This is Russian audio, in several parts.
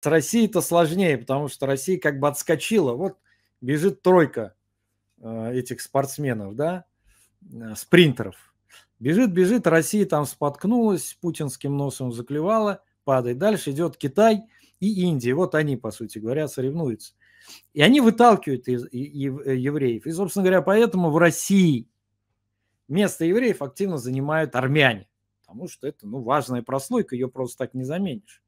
С Россией-то сложнее, потому что Россия как бы отскочила. Вот бежит тройка э, этих спортсменов, да, э, спринтеров. Бежит, бежит, Россия там споткнулась, путинским носом заклевала, падает. Дальше идет Китай и Индия. Вот они, по сути говоря, соревнуются. И они выталкивают из, и, и, э, евреев. И, собственно говоря, поэтому в России место евреев активно занимают армяне. Потому что это ну, важная прослойка, ее просто так не заменишь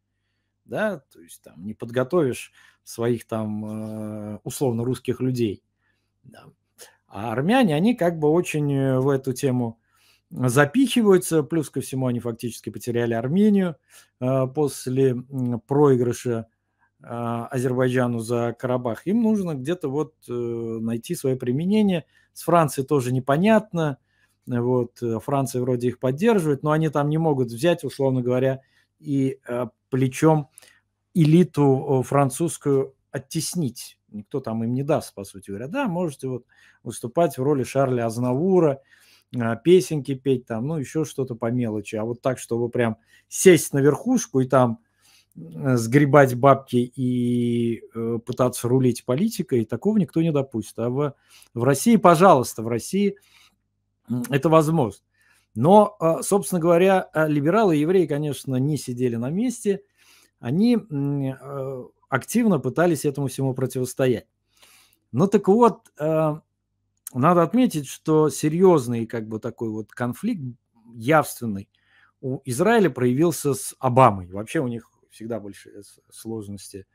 да, то есть там не подготовишь своих там э, условно русских людей. Да. А армяне, они как бы очень э, в эту тему запихиваются, плюс ко всему они фактически потеряли Армению э, после проигрыша Азербайджану за Карабах. Им нужно где-то вот найти свое применение. С Францией тоже непонятно. Вот, Франция вроде их поддерживает, но они там не могут взять, условно говоря, и э, плечом элиту французскую оттеснить. Никто там им не даст, по сути говоря. Да, можете вот выступать в роли Шарля Азнавура, э, песенки петь там, ну, еще что-то по мелочи. А вот так, чтобы прям сесть на верхушку и там э, сгребать бабки и пытаться рулить политикой, такого никто не допустит. А в, в России, пожалуйста, в России это возможно. Но, а, собственно говоря, а, либералы и евреи, конечно, не сидели на месте. Они а, активно пытались этому всему противостоять. Ну так вот, надо отметить, что серьезный как бы такой вот конфликт явственный у Израиля проявился с Обамой. Вообще у них всегда большие сложности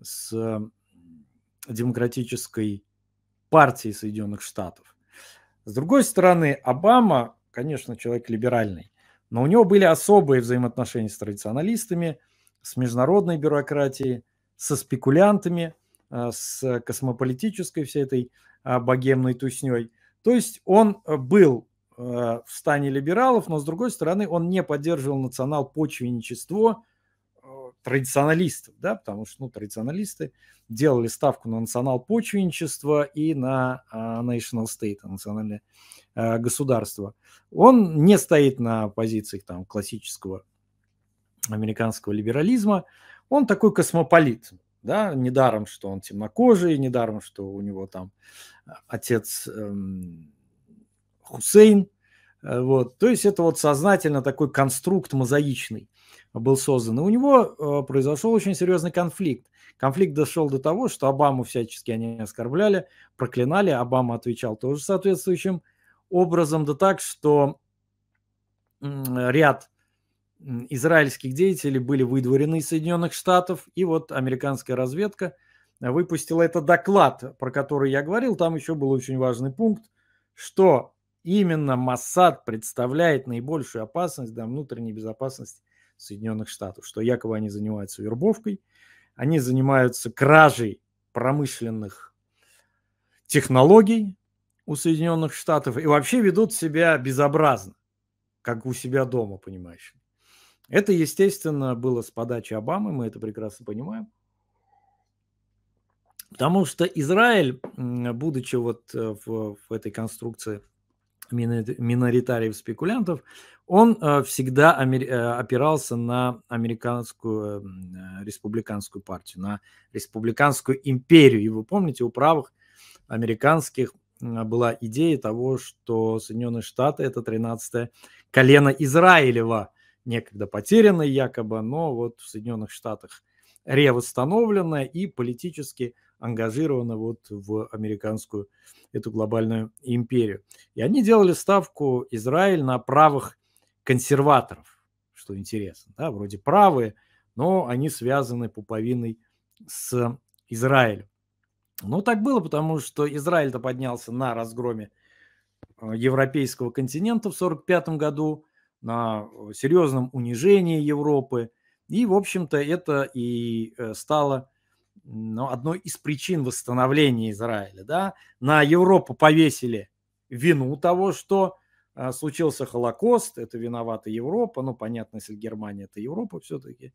с демократической партией Соединенных Штатов. С другой стороны, Обама конечно, человек либеральный, но у него были особые взаимоотношения с традиционалистами, с международной бюрократией, со спекулянтами, э, с космополитической всей этой а, богемной тусней. То есть он э, был э, в стане либералов, но, с другой стороны, он не поддерживал национал-почвенничество, традиционалистов, да, потому что ну, традиционалисты делали ставку на национал-почвенничество и на а, national state, национальное а, государство. Он не стоит на позициях там, классического американского либерализма. Он такой космополит, да, недаром, что он темнокожий, недаром, что у него там а, отец эм, Хусейн, э, вот, то есть это вот сознательно такой конструкт мозаичный был создан. И у него э, произошел очень серьезный конфликт. Конфликт дошел до того, что Обаму всячески они оскорбляли, проклинали. Обама отвечал тоже соответствующим образом, да так, что ряд израильских деятелей были выдворены из Соединенных Штатов, и вот американская разведка выпустила этот доклад, про который я говорил. Там еще был очень важный пункт, что именно Моссад представляет наибольшую опасность для внутренней безопасности Соединенных Штатов, что якобы они занимаются вербовкой, они занимаются кражей промышленных технологий у Соединенных Штатов и вообще ведут себя безобразно, как у себя дома, понимаешь. Это, естественно, было с подачи Обамы, мы это прекрасно понимаем. Потому что Израиль, будучи вот э, в, в этой конструкции миноритариев-спекулянтов, он э, всегда э, опирался на американскую э, республиканскую партию, на республиканскую империю. И вы помните, у правых американских была идея того, что Соединенные Штаты – это 13-е колено Израилева, некогда потерянное якобы, но вот в Соединенных Штатах ревосстановленное и политически – ангажировано вот в американскую эту глобальную империю. И они делали ставку Израиль на правых консерваторов, что интересно, да, вроде правые, но они связаны пуповиной с Израилем. Ну, так было, потому что Израиль-то поднялся на разгроме э, европейского континента в 1945 году, на э, серьезном унижении Европы. И, в общем-то, это и э, стало ну, одной из причин восстановления Израиля. Да? На Европу повесили вину того, что э, случился Холокост, это виновата Европа, ну, понятно, если Германия, это Европа все-таки,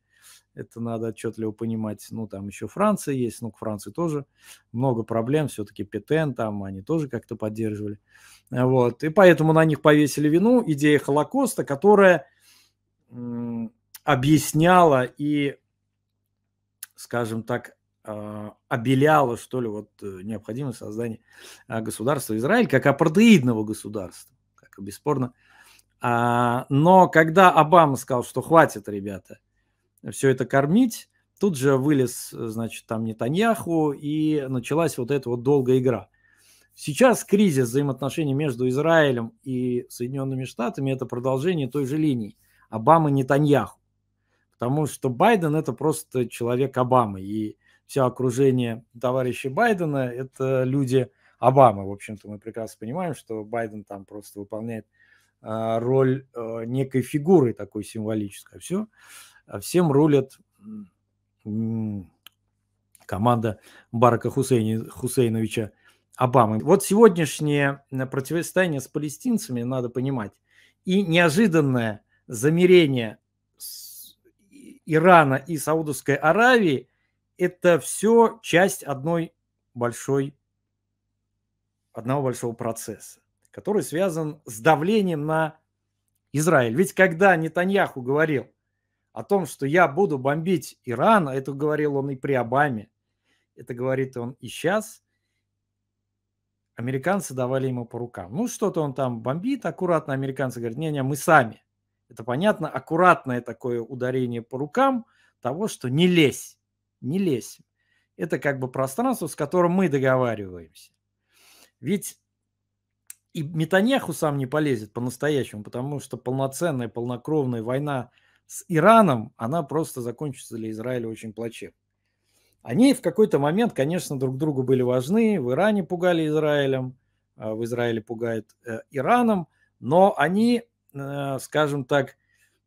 это надо отчетливо понимать, ну, там еще Франция есть, ну, к Франции тоже много проблем, все-таки Петен там, они тоже как-то поддерживали, вот, и поэтому на них повесили вину идея Холокоста, которая объясняла и, скажем так, а, обеляла, что ли, вот э, необходимость создания а, государства Израиль как апартеидного государства, как бесспорно. А, но когда Обама сказал, что хватит, ребята, все это кормить, тут же вылез, э, значит, там Нетаньяху, и началась вот эта вот долгая игра. Сейчас кризис взаимоотношений между Израилем и Соединенными Штатами – это продолжение той же линии Обама-Нетаньяху. Потому что Байден – это просто человек Обамы, и все окружение товарища Байдена – это люди Обамы. В общем-то, мы прекрасно понимаем, что Байден там просто выполняет а, роль а, некой фигуры такой символической. А все, всем рулят команда Барака Хусейни, Хусейновича Обамы. Вот сегодняшнее противостояние с палестинцами, надо понимать, и неожиданное замерение Ирана и Саудовской Аравии – это все часть одной большой, одного большого процесса, который связан с давлением на Израиль. Ведь когда Нетаньяху говорил о том, что я буду бомбить Иран, а это говорил он и при Обаме, это говорит он и сейчас, американцы давали ему по рукам. Ну, что-то он там бомбит, аккуратно американцы говорят, не-не, мы сами. Это понятно, аккуратное такое ударение по рукам того, что не лезь не лезь. Это как бы пространство, с которым мы договариваемся. Ведь и Метаньяху сам не полезет по-настоящему, потому что полноценная, полнокровная война с Ираном, она просто закончится для Израиля очень плачевно. Они в какой-то момент, конечно, друг другу были важны. В Иране пугали Израилем, а, в Израиле пугает э, Ираном, но они, э, скажем так,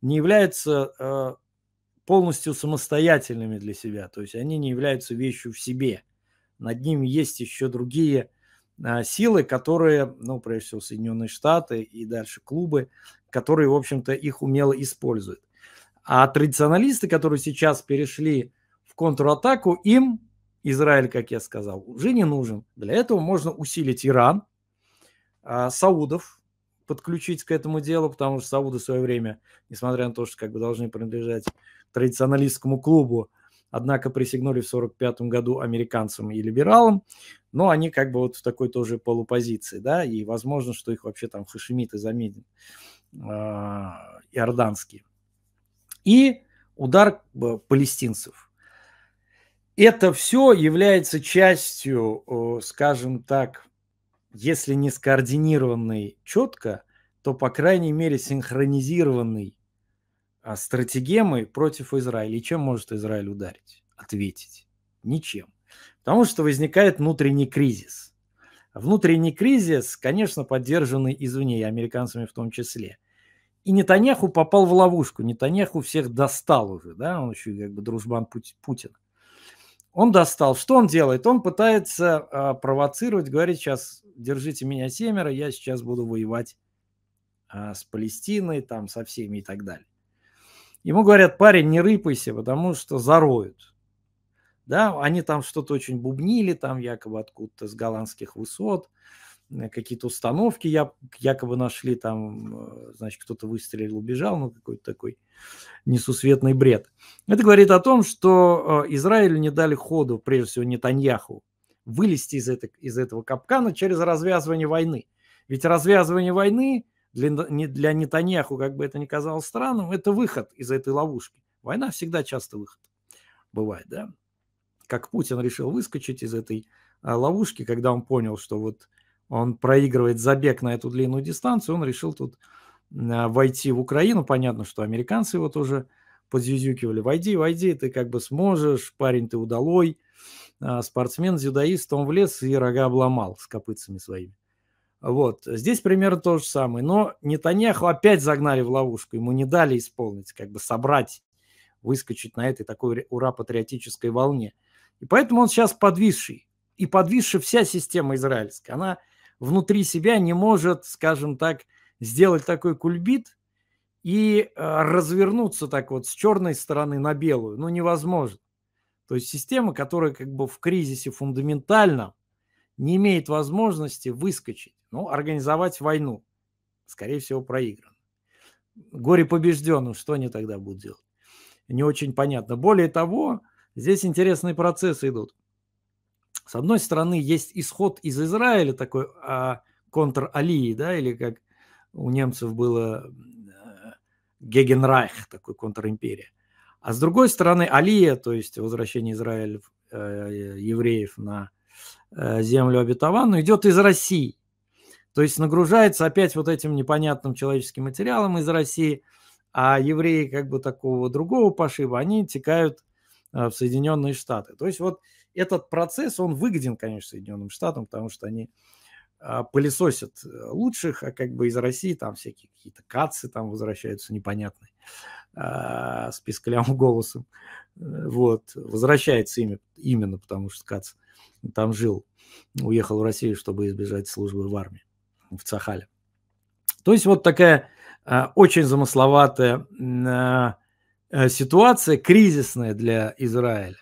не являются э, полностью самостоятельными для себя. То есть они не являются вещью в себе. Над ним есть еще другие а, силы, которые, ну, прежде всего, Соединенные Штаты и дальше клубы, которые, в общем-то, их умело используют. А традиционалисты, которые сейчас перешли в контратаку, им Израиль, как я сказал, уже не нужен. Для этого можно усилить Иран, а, саудов, подключить к этому делу, потому что Сауды в свое время, несмотря на то, что как бы должны принадлежать традиционалистскому клубу, однако присягнули в 1945 году американцам и либералам, но они как бы вот в такой тоже полупозиции, да, и возможно, что их вообще там хашемиты заменят, а, иорданские. И удар э, палестинцев. Это все является частью, скажем так, если не скоординированный четко, то, по крайней мере, синхронизированный а, стратегемой против Израиля. И чем может Израиль ударить? Ответить. Ничем. Потому что возникает внутренний кризис. Внутренний кризис, конечно, поддержанный извне, и американцами в том числе. И Нетаньяху попал в ловушку. Нетаньяху всех достал уже, да, он еще как бы дружбан Пути, Путина. Он достал. Что он делает? Он пытается э, провоцировать, говорит, сейчас держите меня семеро, я сейчас буду воевать э, с Палестиной, там, со всеми и так далее. Ему говорят, парень, не рыпайся, потому что зароют. Да, они там что-то очень бубнили, там якобы откуда-то с голландских высот. Э, какие-то установки я якобы нашли, там, э, значит, кто-то выстрелил, убежал, ну, какой-то такой несусветный бред. Это говорит о том, что э, Израилю не дали ходу, прежде всего, Нетаньяху, вылезти из, это, из этого капкана через развязывание войны. Ведь развязывание войны для, не, для Нетаньяху, как бы это ни казалось странным, это выход из этой ловушки. Война всегда часто выход бывает, да? Как Путин решил выскочить из этой ловушки, когда он понял, что вот он проигрывает забег на эту длинную дистанцию, он решил тут а, войти в Украину. Понятно, что американцы его тоже подзюзюкивали. Войди, войди, ты как бы сможешь, парень ты удалой. А, Спортсмен-дзюдоист, он влез и рога обломал с копытцами своими. Вот, здесь примерно то же самое. Но Нетаньяху опять загнали в ловушку, ему не дали исполнить, как бы собрать, выскочить на этой такой ура-патриотической волне. И поэтому он сейчас подвисший. И подвисшая вся система израильская. Она внутри себя не может, скажем так, сделать такой кульбит и э, развернуться так вот с черной стороны на белую, ну, невозможно. То есть система, которая как бы в кризисе фундаментально не имеет возможности выскочить, ну, организовать войну, скорее всего, проигран. Горе побежденным, что они тогда будут делать? Не очень понятно. Более того, здесь интересные процессы идут. С одной стороны, есть исход из Израиля, такой а, контр-алии, да, или как у немцев было э, Гегенрайх, такой контр-империя. А с другой стороны, Алия, то есть возвращение Израиля, э, евреев на э, землю обетованную, идет из России. То есть нагружается опять вот этим непонятным человеческим материалом из России, а евреи как бы такого другого пошиба, они текают э, в Соединенные Штаты. То есть вот этот процесс, он выгоден, конечно, Соединенным Штатам, потому что они а, пылесосят э, лучших, а как бы из России там всякие какие-то кацы там возвращаются непонятные а, с писклявым голосом. Э, вот. Возвращается имя, именно потому что Кац там жил, уехал в Россию, чтобы избежать службы в армии в Цахале. То есть вот такая а, очень замысловатая э, ситуация, кризисная для Израиля.